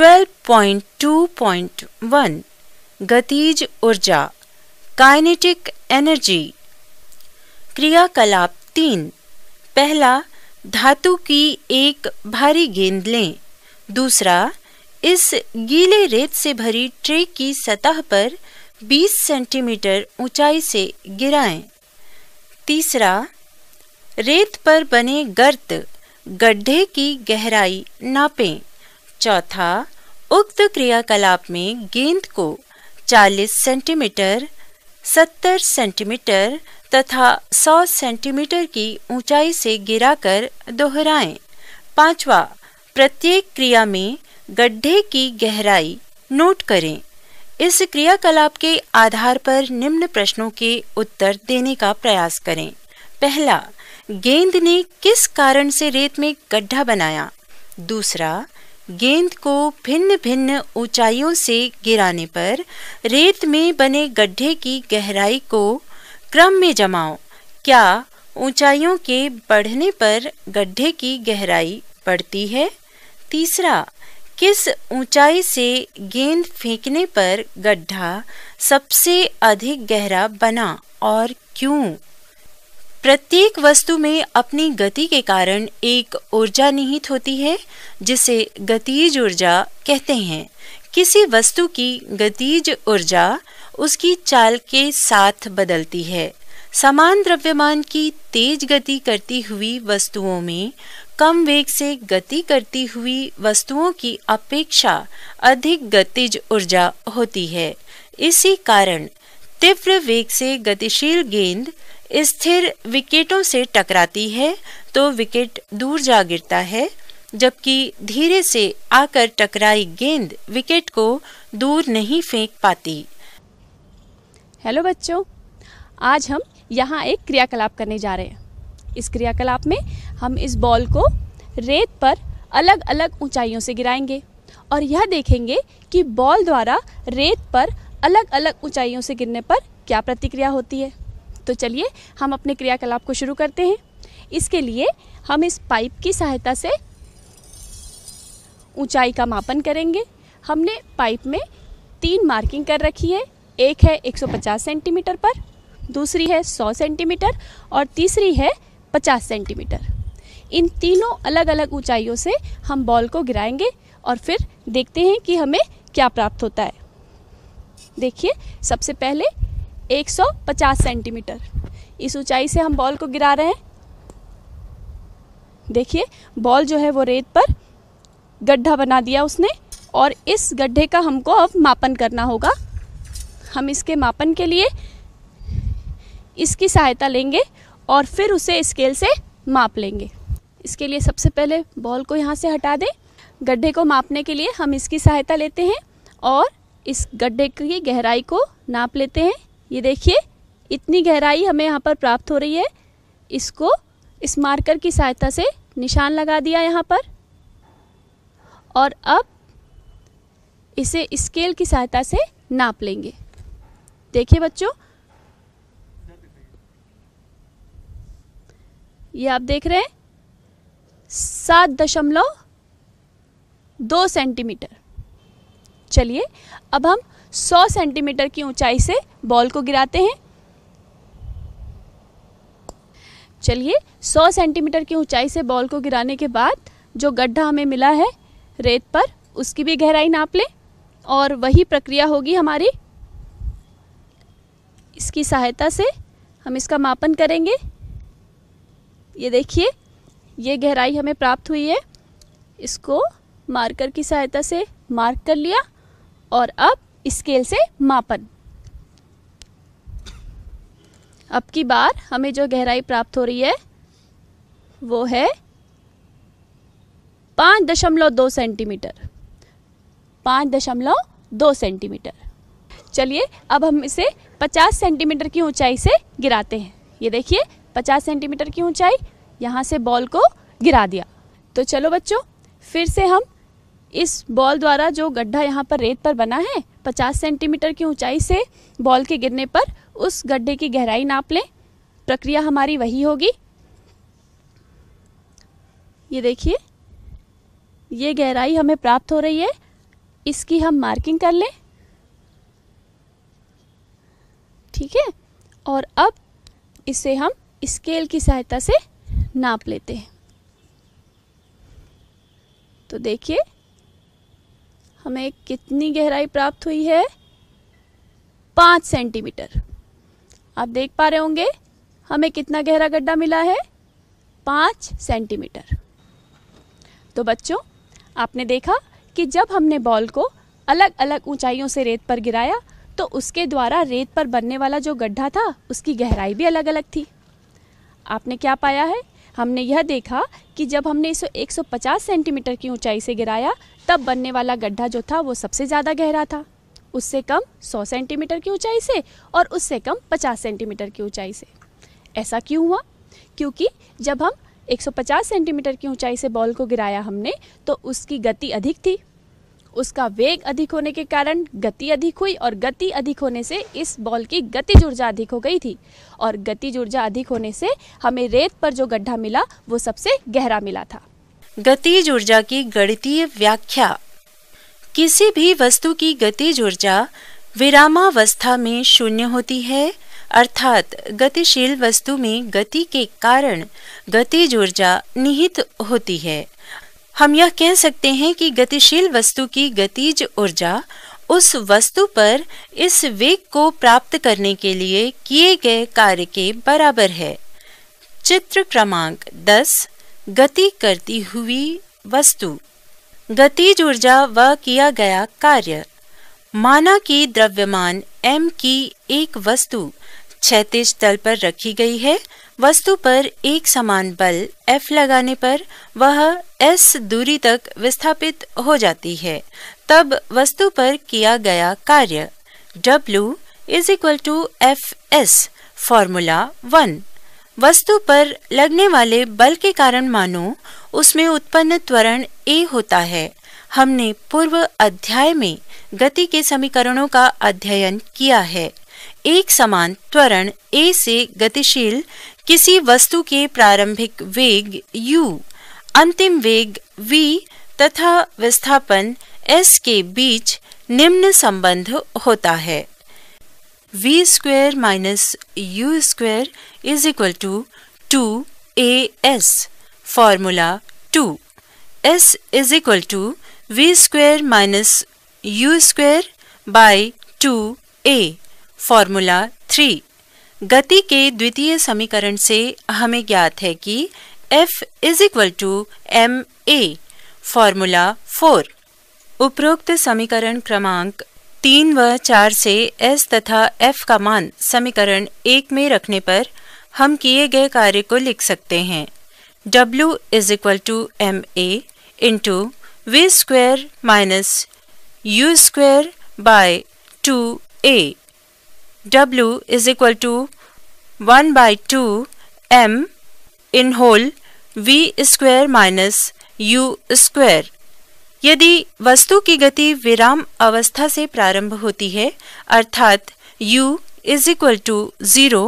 12.2.1 गतिज ऊर्जा kinetic energy क्रियाकलाप तीन पहला धातु की एक भारी गेंद लें दूसरा इस गीले रेत से भरी ट्रे की सतह पर 20 सेंटीमीटर ऊंचाई से गिराएं। तीसरा रेत पर बने गर्त गड्ढे की गहराई नापें चौथा उक्त क्रियाकलाप में गेंद को 40 सेंटीमीटर 70 सेंटीमीटर तथा 100 सेंटीमीटर की ऊंचाई से गिराकर दोहराएं। पांचवा प्रत्येक क्रिया में गड्ढे की गहराई नोट करें इस क्रियाकलाप के आधार पर निम्न प्रश्नों के उत्तर देने का प्रयास करें पहला गेंद ने किस कारण से रेत में गड्ढा बनाया दूसरा गेंद को भिन्न भिन्न ऊंचाइयों से गिराने पर रेत में बने गड्ढे की गहराई को क्रम में जमाओ क्या ऊंचाइयों के बढ़ने पर गड्ढे की गहराई बढ़ती है तीसरा किस ऊंचाई से गेंद फेंकने पर गड्ढा सबसे अधिक गहरा बना और क्यों प्रत्येक वस्तु में अपनी गति के कारण एक ऊर्जा निहित होती है जिसे गतिज ऊर्जा कहते हैं किसी वस्तु की गतिज ऊर्जा उसकी चाल के साथ बदलती है समान द्रव्यमान की तेज गति करती हुई वस्तुओं में कम वेग से गति करती हुई वस्तुओं की अपेक्षा अधिक गतिज ऊर्जा होती है इसी कारण तीव्र वेग से गतिशील गेंद स्थिर विकेटों से टकराती है तो विकेट दूर जा गिरता है जबकि धीरे से आकर टकराई गेंद विकेट को दूर नहीं फेंक पाती हेलो बच्चों आज हम यहाँ एक क्रियाकलाप करने जा रहे हैं इस क्रियाकलाप में हम इस बॉल को रेत पर अलग अलग ऊंचाइयों से गिराएंगे और यह देखेंगे कि बॉल द्वारा रेत पर अलग अलग ऊंचाइयों से गिरने पर क्या प्रतिक्रिया होती है तो चलिए हम अपने क्रियाकलाप को शुरू करते हैं इसके लिए हम इस पाइप की सहायता से ऊंचाई का मापन करेंगे हमने पाइप में तीन मार्किंग कर रखी है एक है 150 सेंटीमीटर पर दूसरी है 100 सेंटीमीटर और तीसरी है 50 सेंटीमीटर इन तीनों अलग अलग ऊंचाइयों से हम बॉल को गिराएंगे और फिर देखते हैं कि हमें क्या प्राप्त होता है देखिए सबसे पहले 150 सेंटीमीटर इस ऊंचाई से हम बॉल को गिरा रहे हैं देखिए बॉल जो है वो रेत पर गड्ढा बना दिया उसने और इस गड्ढे का हमको अब मापन करना होगा हम इसके मापन के लिए इसकी सहायता लेंगे और फिर उसे स्केल से माप लेंगे इसके लिए सबसे पहले बॉल को यहाँ से हटा दें गड्ढे को मापने के लिए हम इसकी सहायता लेते हैं और इस गड्ढे की गहराई को नाप लेते हैं ये देखिए इतनी गहराई हमें यहाँ पर प्राप्त हो रही है इसको इस मार्कर की सहायता से निशान लगा दिया यहाँ पर और अब इसे स्केल की सहायता से नाप लेंगे देखिए बच्चों ये आप देख रहे हैं सात दशमलव दो सेंटीमीटर चलिए अब हम 100 सेंटीमीटर की ऊंचाई से बॉल को गिराते हैं चलिए 100 सेंटीमीटर की ऊंचाई से बॉल को गिराने के बाद जो गड्ढा हमें मिला है रेत पर उसकी भी गहराई नाप लें और वही प्रक्रिया होगी हमारी इसकी सहायता से हम इसका मापन करेंगे ये देखिए ये गहराई हमें प्राप्त हुई है इसको मार्कर की सहायता से मार्क कर लिया और अब स्केल से मापन अब की बार हमें जो गहराई प्राप्त हो रही है वो है पाँच दशमलव दो सेंटीमीटर पाँच दशमलव दो सेंटीमीटर चलिए अब हम इसे पचास सेंटीमीटर की ऊंचाई से गिराते हैं ये देखिए पचास सेंटीमीटर की ऊंचाई यहाँ से बॉल को गिरा दिया तो चलो बच्चों फिर से हम इस बॉल द्वारा जो गड्ढा यहाँ पर रेत पर बना है 50 सेंटीमीटर की ऊंचाई से बॉल के गिरने पर उस गड्ढे की गहराई नाप लें प्रक्रिया हमारी वही होगी ये देखिए ये गहराई हमें प्राप्त हो रही है इसकी हम मार्किंग कर लें ठीक है और अब इसे हम स्केल की सहायता से नाप लेते हैं तो देखिए हमें कितनी गहराई प्राप्त हुई है पाँच सेंटीमीटर आप देख पा रहे होंगे हमें कितना गहरा गड्ढा मिला है पाँच सेंटीमीटर तो बच्चों आपने देखा कि जब हमने बॉल को अलग अलग ऊंचाइयों से रेत पर गिराया तो उसके द्वारा रेत पर बनने वाला जो गड्ढा था उसकी गहराई भी अलग अलग थी आपने क्या पाया है हमने यह देखा कि जब हमने इसे 150 सेंटीमीटर की ऊंचाई से गिराया तब बनने वाला गड्ढा जो था वो सबसे ज़्यादा गहरा था उससे कम 100 सेंटीमीटर की ऊंचाई से और उससे कम 50 सेंटीमीटर की ऊंचाई से ऐसा क्यों हुआ क्योंकि जब हम 150 सेंटीमीटर की ऊंचाई से बॉल को गिराया हमने तो उसकी गति अधिक थी उसका वेग अधिक होने के कारण गति अधिक हुई और गति अधिक होने से इस बॉल की गति ऊर्जा अधिक हो गई थी और गति ऊर्जा अधिक होने से हमें रेत पर जो गड्ढा मिला वो सबसे गहरा मिला था गति ऊर्जा की गणितीय व्याख्या किसी भी वस्तु की गति ऊर्जा विरामावस्था में शून्य होती है अर्थात गतिशील वस्तु में गति के कारण गति ऊर्जा निहित होती है हम यह कह सकते हैं कि गतिशील वस्तु की गतिज ऊर्जा उस वस्तु पर इस वेग को प्राप्त करने के लिए किए गए कार्य के बराबर है चित्र क्रमांक 10 गति करती हुई वस्तु गतिज ऊर्जा व किया गया कार्य माना कि द्रव्यमान m की एक वस्तु क्षतिज तल पर रखी गई है वस्तु पर एक समान बल F लगाने पर वह S दूरी तक विस्थापित हो जाती है तब वस्तु पर किया गया कार्य W is equal to F S formula one वस्तु पर लगने वाले बल के कारण मानो उसमें उत्पन्न त्वरण ए होता है हमने पूर्व अध्याय में गति के समीकरणों का अध्ययन किया है एक समान त्वरण ए से गतिशील किसी वस्तु के प्रारंभिक वेग u, अंतिम वेग v तथा विस्थापन s के बीच निम्न संबंध होता है v square minus U square is equal to two A S formula two S is equal to V square minus U square by two A formula three गति के द्वितीय समीकरण से हमें ज्ञात है कि F is equal to M A formula four उपरोक्त समीकरण क्रमांक तीन व चार से S तथा F का मान समीकरण एक में रखने पर हम किए गए कार्य को लिख सकते हैं W is equal to M A into V square minus U square by two A W is equal to 1 by 2 M in whole V square minus U square यदि वस्तु की गति विराम अवस्था से प्रारंभ होती है अर्थात u is equal to zero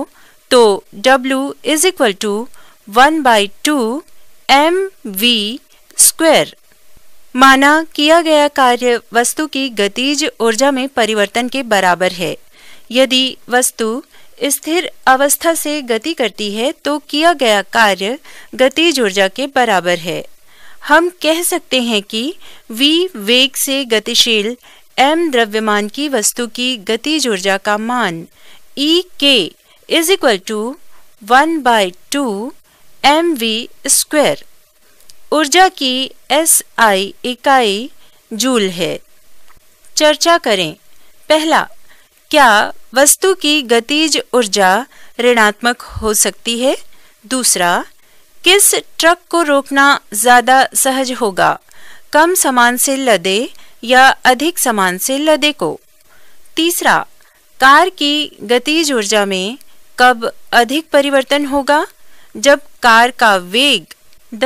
तो w is equal to one by two M V square माना किया गया कार्य वस्तु की गतिज ऊर्जा में परिवर्तन के बराबर है यदि वस्तु स्थिर अवस्था से गति करती है तो किया गया कार्य गतिज ऊर्जा के बराबर है हम कह सकते हैं कि v वेग से गतिशील m द्रव्यमान की वस्तु की गतिज ऊर्जा का मान E K is equal to one by two M V square ऊर्जा की एस आई इकाई जूल है चर्चा करें पहला क्या वस्तु की गतिज ऊर्जा ऋणात्मक हो सकती है दूसरा किस ट्रक को रोकना ज़्यादा सहज होगा कम सामान से लदे या अधिक सामान से लदे को तीसरा कार की गतिज ऊर्जा में कब अधिक परिवर्तन होगा जब कार का वेग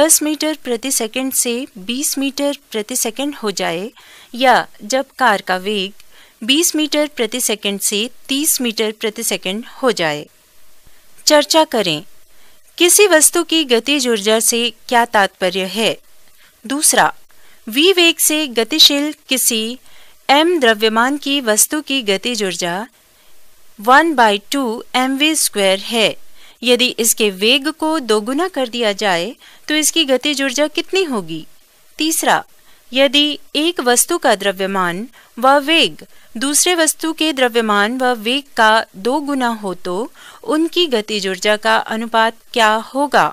10 मीटर प्रति सेकंड से 20 मीटर प्रति सेकंड हो जाए या जब कार का वेग 20 मीटर प्रति सेकंड से 30 मीटर प्रति सेकंड हो जाए चर्चा करें किसी वस्तु की गतिज ऊर्जा से क्या तात्पर्य है दूसरा वी वेग से गतिशील किसी एम द्रव्यमान की वस्तु की गतिज ऊर्जा one by two M V square है यदि इसके वेग को दोगुना कर दिया जाए तो इसकी गतिज ऊर्जा कितनी होगी तीसरा यदि एक वस्तु का द्रव्यमान व वेग दूसरे वस्तु के द्रव्यमान व वेग का दो गुना हो तो उनकी गतिज ऊर्जा का अनुपात क्या होगा